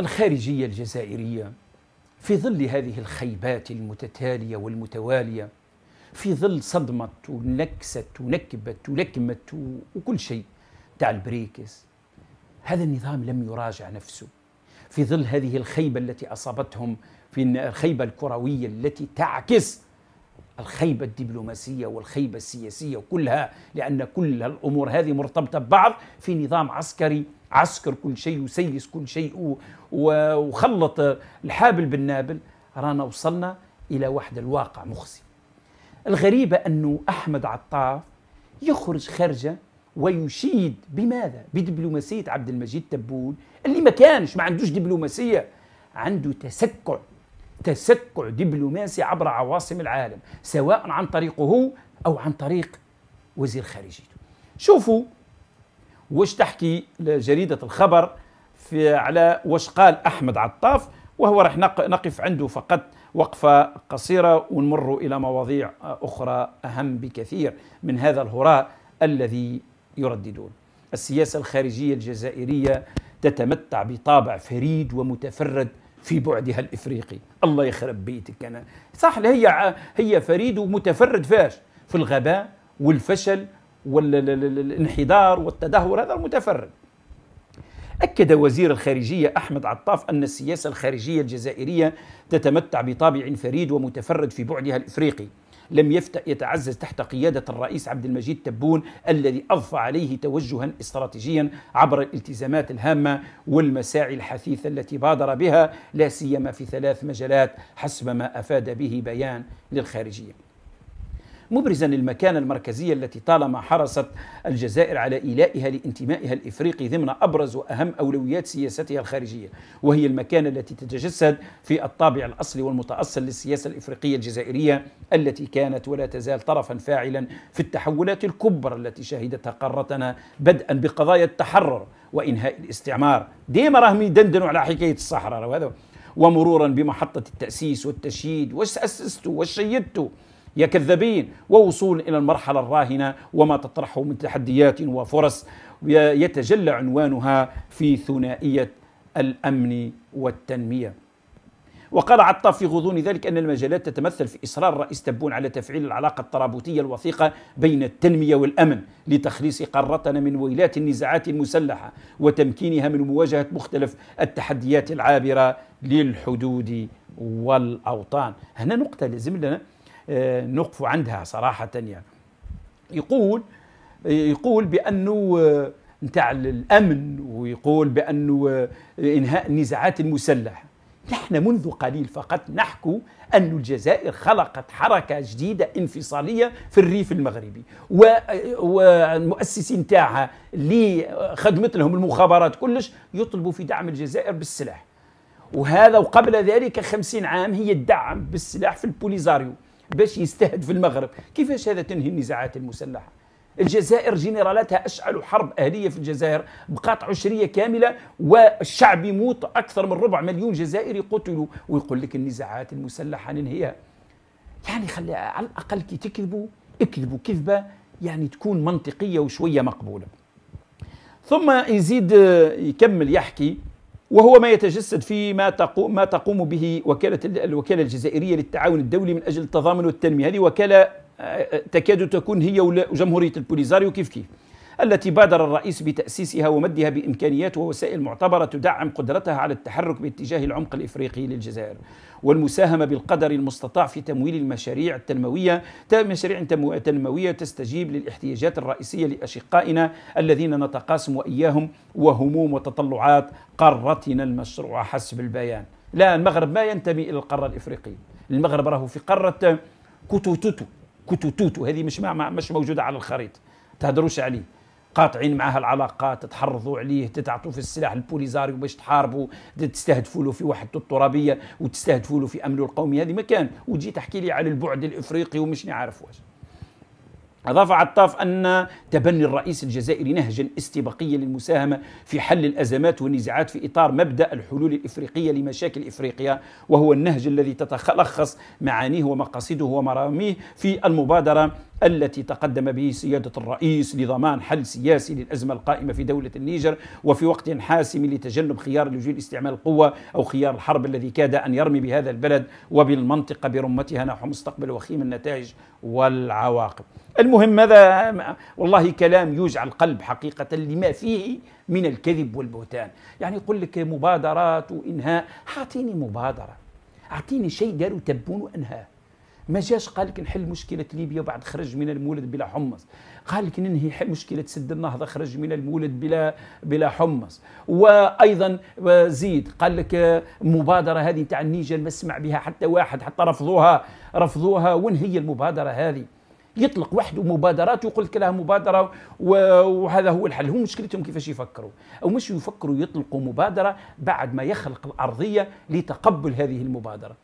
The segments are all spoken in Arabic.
الخارجية الجزائرية في ظل هذه الخيبات المتتالية والمتوالية في ظل صدمة ونكست ونكبت ولكمت وكل شيء تاع البريكس هذا النظام لم يراجع نفسه في ظل هذه الخيبة التي أصابتهم في الخيبة الكروية التي تعكس الخيبة الدبلوماسية والخيبة السياسية كلها لأن كل الأمور هذه مرتبطة ببعض في نظام عسكري عسكر كل شيء وسيس كل شيء وخلط الحابل بالنابل رانا وصلنا إلى واحد الواقع مخزي الغريبة أنه أحمد عطاف يخرج خرجة ويشيد بماذا؟ بدبلوماسية عبد المجيد تبون اللي ما كانش ما عندوش دبلوماسية عنده تسكع تسكع دبلوماسي عبر عواصم العالم سواء عن طريقه أو عن طريق وزير خارجيته شوفوا واش تحكي جريدة الخبر في على واش قال أحمد عطاف وهو راح نقف عنده فقط وقفة قصيرة ونمر إلى مواضيع أخرى أهم بكثير من هذا الهراء الذي يرددون السياسة الخارجية الجزائرية تتمتع بطابع فريد ومتفرد في بعدها الافريقي الله يخرب بيتك انا صح هي هي فريد ومتفرد فاش في الغباء والفشل والانحدار والتدهور هذا المتفرد أكد وزير الخارجية أحمد عطاف أن السياسة الخارجية الجزائرية تتمتع بطابع فريد ومتفرد في بعدها الإفريقي لم يتعزز تحت قيادة الرئيس عبد المجيد تبون الذي أضفى عليه توجها استراتيجيا عبر الالتزامات الهامة والمساعي الحثيثة التي بادر بها لا سيما في ثلاث مجالات حسب ما أفاد به بيان للخارجية مبرزا المكانة المركزية التي طالما حرصت الجزائر على إيلائها لانتمائها الإفريقي ضمن أبرز وأهم أولويات سياستها الخارجية وهي المكانة التي تتجسد في الطابع الأصلي والمتأصل للسياسة الإفريقية الجزائرية التي كانت ولا تزال طرفا فاعلا في التحولات الكبرى التي شهدتها قارتنا بدءا بقضايا التحرر وإنهاء الاستعمار ديما راهم يدندنوا على حكاية الصحراء وهذا ومرورا بمحطة التأسيس والتشييد وأسسته وشيدته يا كذابين ووصول إلى المرحلة الراهنة وما تطرحه من تحديات وفرص يتجلى عنوانها في ثنائية الأمن والتنمية وقال عطاف في غضون ذلك أن المجالات تتمثل في إصرار الرئيس تبون على تفعيل العلاقة الترابطية الوثيقة بين التنمية والأمن لتخليص قارتنا من ويلات النزاعات المسلحة وتمكينها من مواجهة مختلف التحديات العابرة للحدود والأوطان هنا نقطة لازم لنا نقف عندها صراحة يعني يقول يقول بأنه آه، نتاع الأمن ويقول بأنه آه، إنهاء النزاعات المسلحة نحن منذ قليل فقط نحكو أن الجزائر خلقت حركة جديدة انفصالية في الريف المغربي آه، والمؤسسين تاعها اللي خدمت لهم المخابرات كلش يطلبوا في دعم الجزائر بالسلاح وهذا وقبل ذلك خمسين عام هي الدعم بالسلاح في البوليزاريو باش يستهد في المغرب كيفاش هذا تنهي النزاعات المسلحة الجزائر جنرالاتها أشعلوا حرب أهلية في الجزائر بقاطع عشرية كاملة والشعب يموت أكثر من ربع مليون جزائري قتلوا ويقول لك النزاعات المسلحة ننهيها يعني خلي على الأقل كي تكذبوا اكذبوا كذبة يعني تكون منطقية وشوية مقبولة ثم يزيد يكمل يحكي وهو ما يتجسد في ما تقوم ما تقوم به وكاله الوكاله الجزائريه للتعاون الدولي من اجل التضامن والتنميه، هذه وكاله آه، تكاد تكون هي وجمهوريه البوليزاريو كيف كيف. التي بادر الرئيس بتأسيسها ومدها بإمكانيات ووسائل معتبرة تدعم قدرتها على التحرك باتجاه العمق الإفريقي للجزائر والمساهمة بالقدر المستطاع في تمويل المشاريع التنموية مشاريع تنموية تستجيب للاحتياجات الرئيسية لأشقائنا الذين نتقاسم إياهم وهموم وتطلعات قارتنا المشروعة حسب البيان لا المغرب ما ينتمي إلى القارة الإفريقية المغرب راهو في قارة كوتوتوتو كوتوتوتو هذه مش مش موجودة على الخريطة تهدروش عليه قاطعين معها العلاقات تحرضوا عليه تتعطوا في السلاح البوليزاريو باش تحاربوا تستهدفوا له في واحد الترابيه وتستهدفوا له في امنه القومي هذه ما كان وتجي تحكي لي على البعد الافريقي ومش عارف واش أضاف عطاف أن تبني الرئيس الجزائري نهجا استباقيا للمساهمة في حل الأزمات والنزاعات في إطار مبدأ الحلول الإفريقية لمشاكل إفريقيا وهو النهج الذي تتلخص معانيه ومقاصده ومراميه في المبادرة التي تقدم به سيادة الرئيس لضمان حل سياسي للأزمة القائمة في دولة النيجر وفي وقت حاسم لتجنب خيار اللجوء لاستعمال القوة أو خيار الحرب الذي كاد أن يرمي بهذا البلد وبالمنطقة برمتها نحو مستقبل وخيم النتائج والعواقب المهم هذا والله كلام يوجع القلب حقيقة لما فيه من الكذب والبهتان يعني يقول لك مبادرات وإنهاء أعطيني مبادرة أعطيني شيء قالوا تبون وأنهاه ما جاش قال لك نحل مشكله ليبيا وبعد خرج من المولد بلا حمص قال لك ننهي مشكله سد النهضه خرج من المولد بلا بلا حمص وايضا زيد قال لك آه، مبادره هذه تاع النيجر ما سمع بها حتى واحد حتى رفضوها رفضوها وين هي المبادره هذه يطلق وحده مبادرات ويقول لك لها مبادره وهذا هو الحل هم مشكلتهم كيفاش يفكروا او مش يفكروا يطلقوا مبادره بعد ما يخلق الارضيه لتقبل هذه المبادره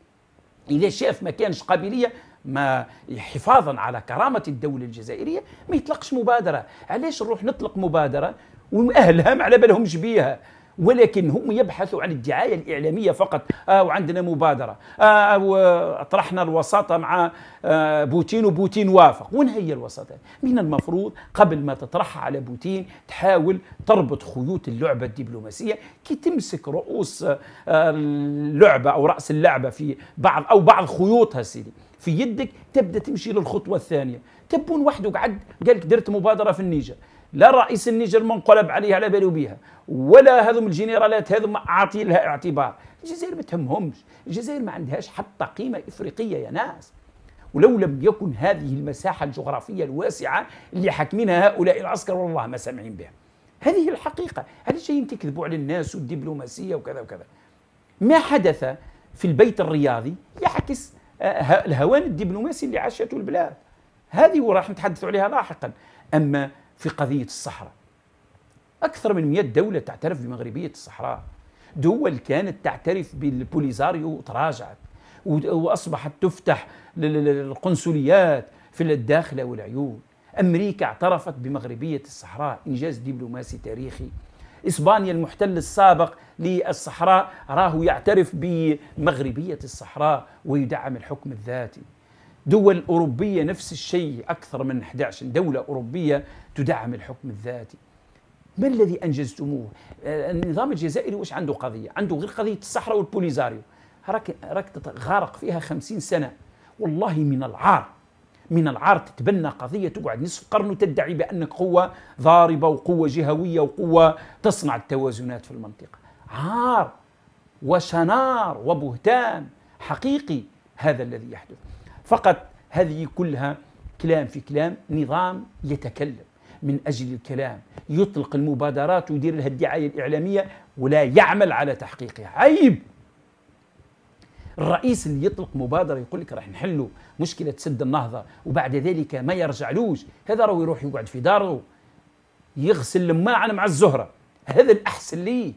إذا شاف ما كانش قابلية ما حفاظا على كرامة الدولة الجزائرية ما يطلقش مبادرة علاش نروح نطلق مبادرة وأهلها ما على بالهمش بيها ولكن هم يبحثوا عن الدعايه الاعلاميه فقط آه وعندنا مبادره آه وطرحنا الوساطه مع آه بوتين وبوتين وافق وين هي الوساطه من المفروض قبل ما تطرحها على بوتين تحاول تربط خيوط اللعبه الدبلوماسيه كي تمسك رؤوس آه اللعبه او راس اللعبه في بعض او بعض خيوطها سيدي في يدك تبدا تمشي للخطوه الثانيه تبون وحده قعد قال لك درت مبادره في النيجر لا رئيس النيجر منقلب عليه على باله بها ولا هذوم الجنرالات هذوما عاطي لها اعتبار الجزائر ما تهمهمش الجزائر ما عندهاش حتى قيمه افريقيه يا ناس ولو لم يكن هذه المساحه الجغرافيه الواسعه اللي حاكمينها هؤلاء العسكر والله ما سامعين بها هذه الحقيقه هل جايين تكذبوا على الناس والدبلوماسيه وكذا وكذا ما حدث في البيت الرياضي يعكس آه، الهوان الدبلوماسي اللي عاشته البلاد هذه وراح نتحدث عليها لاحقا اما في قضية الصحراء أكثر من 100 دولة تعترف بمغربية الصحراء دول كانت تعترف بالبوليزاريو وتراجعت وأصبحت تفتح القنصليات في الداخلة والعيون أمريكا اعترفت بمغربية الصحراء إنجاز دبلوماسي تاريخي إسبانيا المحتل السابق للصحراء راه يعترف بمغربية الصحراء ويدعم الحكم الذاتي دول أوروبية نفس الشيء أكثر من 11 دولة أوروبية تدعم الحكم الذاتي ما الذي أنجزتموه؟ آه، النظام الجزائري وش عنده قضية؟ عنده غير قضية الصحراء والبوليزاريو راك راك غارق فيها خمسين سنة والله من العار من العار تتبنى قضية تقعد نصف قرن وتدعي بأنك قوة ضاربة وقوة جهوية وقوة تصنع التوازنات في المنطقة عار وشنار وبهتان حقيقي هذا الذي يحدث فقط هذه كلها كلام في كلام نظام يتكلم من أجل الكلام يطلق المبادرات ويدير لها الدعاية الإعلامية ولا يعمل على تحقيقها عيب الرئيس اللي يطلق مبادرة يقول لك راح نحلوا مشكلة سد النهضة وبعد ذلك ما يرجعلوش هذا راهو يروح يقعد في داره يغسل الماعن مع الزهرة هذا الأحسن ليه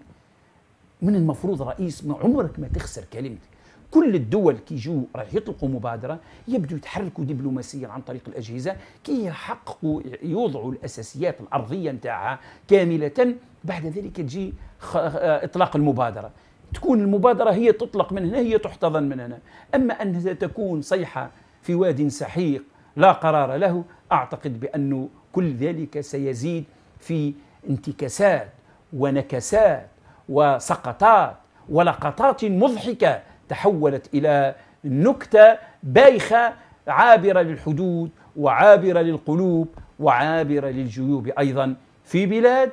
من المفروض رئيس ما عمرك ما تخسر كلمتك كل الدول كي يجوا راح يطلقوا مبادره يبدو يتحركوا دبلوماسيا عن طريق الاجهزه كي يحققوا يوضعوا الاساسيات الارضيه نتاعها كامله بعد ذلك تجي اطلاق المبادره تكون المبادره هي تطلق من هنا هي تحتضن من هنا اما انها تكون صيحه في واد سحيق لا قرار له اعتقد بانه كل ذلك سيزيد في انتكاسات ونكسات وسقطات ولقطات مضحكه تحولت إلى نكتة بايخة عابرة للحدود وعابرة للقلوب وعابرة للجيوب أيضا في بلاد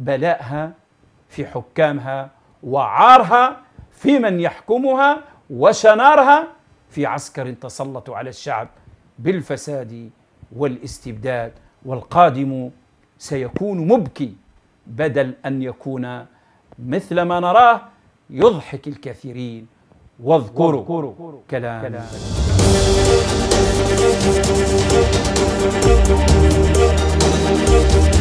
بلاءها في حكامها وعارها في من يحكمها وشنارها في عسكر تسلطوا على الشعب بالفساد والاستبداد والقادم سيكون مبكي بدل ان يكون مثل ما نراه يضحك الكثيرين واذكروا كلام, Thank you.